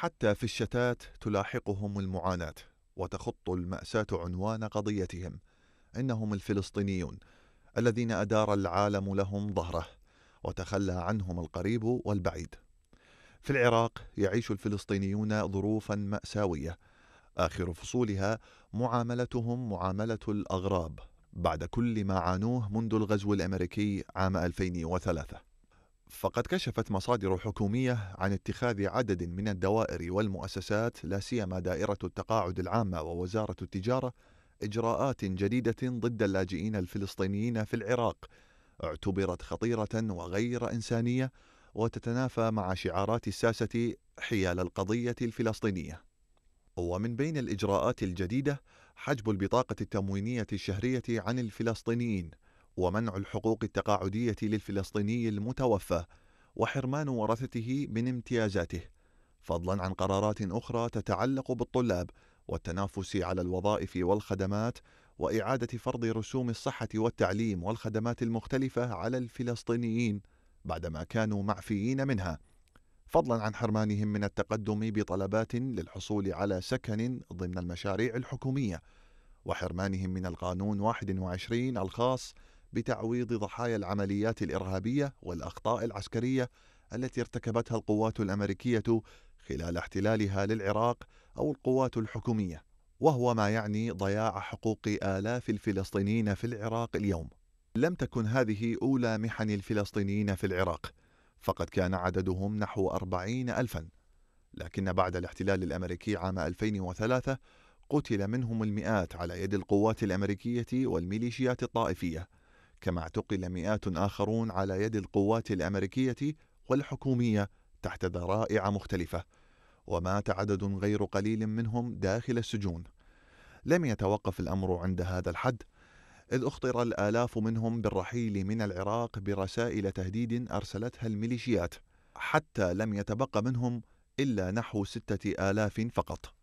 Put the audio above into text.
حتى في الشتات تلاحقهم المعاناة وتخط المأساة عنوان قضيتهم إنهم الفلسطينيون الذين أدار العالم لهم ظهره وتخلى عنهم القريب والبعيد في العراق يعيش الفلسطينيون ظروفا مأساوية آخر فصولها معاملتهم معاملة الأغراب بعد كل ما عانوه منذ الغزو الأمريكي عام 2003 فقد كشفت مصادر حكوميه عن اتخاذ عدد من الدوائر والمؤسسات لا سيما دائره التقاعد العامه ووزاره التجاره اجراءات جديده ضد اللاجئين الفلسطينيين في العراق اعتبرت خطيره وغير انسانيه وتتنافى مع شعارات الساسه حيال القضيه الفلسطينيه ومن بين الاجراءات الجديده حجب البطاقه التموينيه الشهريه عن الفلسطينيين ومنع الحقوق التقاعدية للفلسطيني المتوفى وحرمان ورثته من امتيازاته فضلا عن قرارات أخرى تتعلق بالطلاب والتنافس على الوظائف والخدمات وإعادة فرض رسوم الصحة والتعليم والخدمات المختلفة على الفلسطينيين بعدما كانوا معفيين منها فضلا عن حرمانهم من التقدم بطلبات للحصول على سكن ضمن المشاريع الحكوميه وحرمانهم من القانون 21 الخاص بتعويض ضحايا العمليات الارهابيه والاخطاء العسكريه التي ارتكبتها القوات الامريكيه خلال احتلالها للعراق او القوات الحكوميه وهو ما يعني ضياع حقوق الاف الفلسطينيين في العراق اليوم لم تكن هذه اولى محن الفلسطينيين في العراق فقد كان عددهم نحو أربعين ألفا لكن بعد الاحتلال الأمريكي عام 2003 قتل منهم المئات على يد القوات الأمريكية والميليشيات الطائفية كما اعتقل مئات آخرون على يد القوات الأمريكية والحكومية تحت ذرائع مختلفة ومات عدد غير قليل منهم داخل السجون لم يتوقف الأمر عند هذا الحد إذ أخطر الآلاف منهم بالرحيل من العراق برسائل تهديد أرسلتها الميليشيات حتى لم يتبقى منهم إلا نحو ستة آلاف فقط